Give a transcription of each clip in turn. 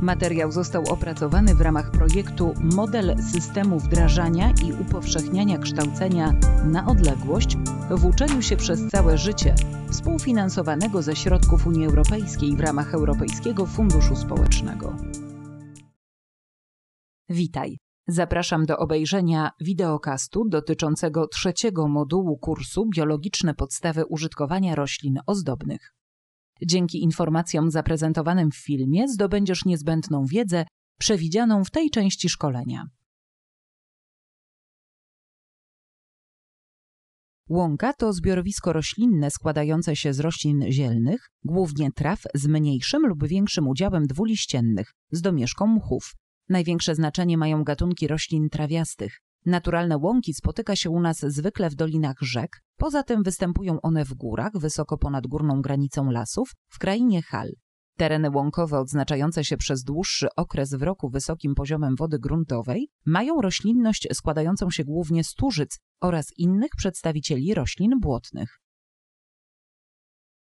Materiał został opracowany w ramach projektu Model systemu wdrażania i upowszechniania kształcenia na odległość w uczeniu się przez całe życie, współfinansowanego ze środków Unii Europejskiej w ramach Europejskiego Funduszu Społecznego. Witaj. Zapraszam do obejrzenia wideokastu dotyczącego trzeciego modułu kursu Biologiczne podstawy użytkowania roślin ozdobnych. Dzięki informacjom zaprezentowanym w filmie zdobędziesz niezbędną wiedzę przewidzianą w tej części szkolenia. Łąka to zbiorowisko roślinne składające się z roślin zielnych, głównie traw z mniejszym lub większym udziałem dwuliściennych, z domieszką mchów. Największe znaczenie mają gatunki roślin trawiastych. Naturalne łąki spotyka się u nas zwykle w dolinach rzek, poza tym występują one w górach, wysoko ponad górną granicą lasów, w krainie hal. Tereny łąkowe odznaczające się przez dłuższy okres w roku wysokim poziomem wody gruntowej mają roślinność składającą się głównie z tużyc oraz innych przedstawicieli roślin błotnych.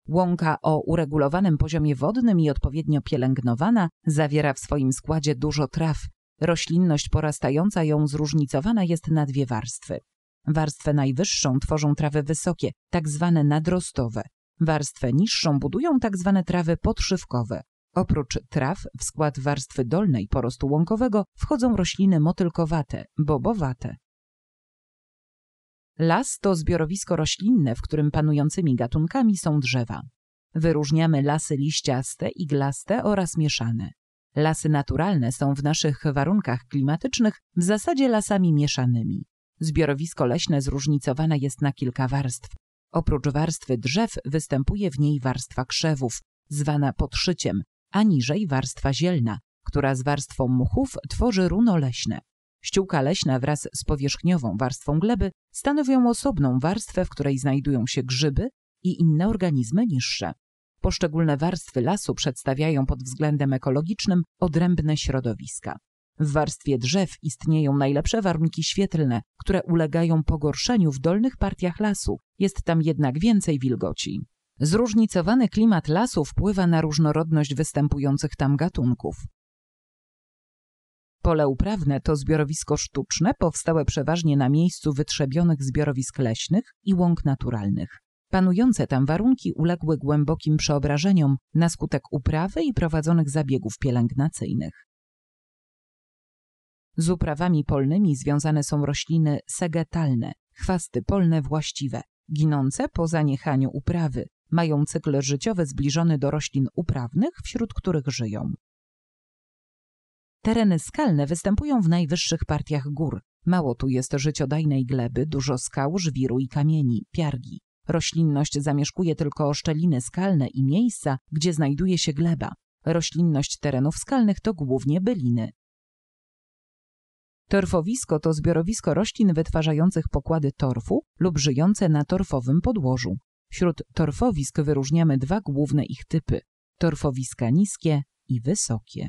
Łąka o uregulowanym poziomie wodnym i odpowiednio pielęgnowana zawiera w swoim składzie dużo traw, Roślinność porastająca ją zróżnicowana jest na dwie warstwy. Warstwę najwyższą tworzą trawy wysokie, tak zwane nadrostowe. Warstwę niższą budują tak zwane trawy podszywkowe. Oprócz traw w skład warstwy dolnej porostu łąkowego wchodzą rośliny motylkowate, bobowate. Las to zbiorowisko roślinne, w którym panującymi gatunkami są drzewa. Wyróżniamy lasy liściaste, iglaste oraz mieszane. Lasy naturalne są w naszych warunkach klimatycznych w zasadzie lasami mieszanymi. Zbiorowisko leśne zróżnicowane jest na kilka warstw. Oprócz warstwy drzew występuje w niej warstwa krzewów, zwana podszyciem, a niżej warstwa zielna, która z warstwą muchów tworzy runo leśne. Ściółka leśna wraz z powierzchniową warstwą gleby stanowią osobną warstwę, w której znajdują się grzyby i inne organizmy niższe. Poszczególne warstwy lasu przedstawiają pod względem ekologicznym odrębne środowiska. W warstwie drzew istnieją najlepsze warunki świetlne, które ulegają pogorszeniu w dolnych partiach lasu, jest tam jednak więcej wilgoci. Zróżnicowany klimat lasu wpływa na różnorodność występujących tam gatunków. Pole uprawne to zbiorowisko sztuczne powstałe przeważnie na miejscu wytrzebionych zbiorowisk leśnych i łąk naturalnych. Panujące tam warunki uległy głębokim przeobrażeniom na skutek uprawy i prowadzonych zabiegów pielęgnacyjnych. Z uprawami polnymi związane są rośliny segetalne, chwasty polne właściwe, ginące po zaniechaniu uprawy, mają cykl życiowy zbliżony do roślin uprawnych, wśród których żyją. Tereny skalne występują w najwyższych partiach gór. Mało tu jest życiodajnej gleby, dużo skał, żwiru i kamieni, piargi. Roślinność zamieszkuje tylko szczeliny skalne i miejsca, gdzie znajduje się gleba. Roślinność terenów skalnych to głównie byliny. Torfowisko to zbiorowisko roślin wytwarzających pokłady torfu lub żyjące na torfowym podłożu. Wśród torfowisk wyróżniamy dwa główne ich typy: torfowiska niskie i wysokie.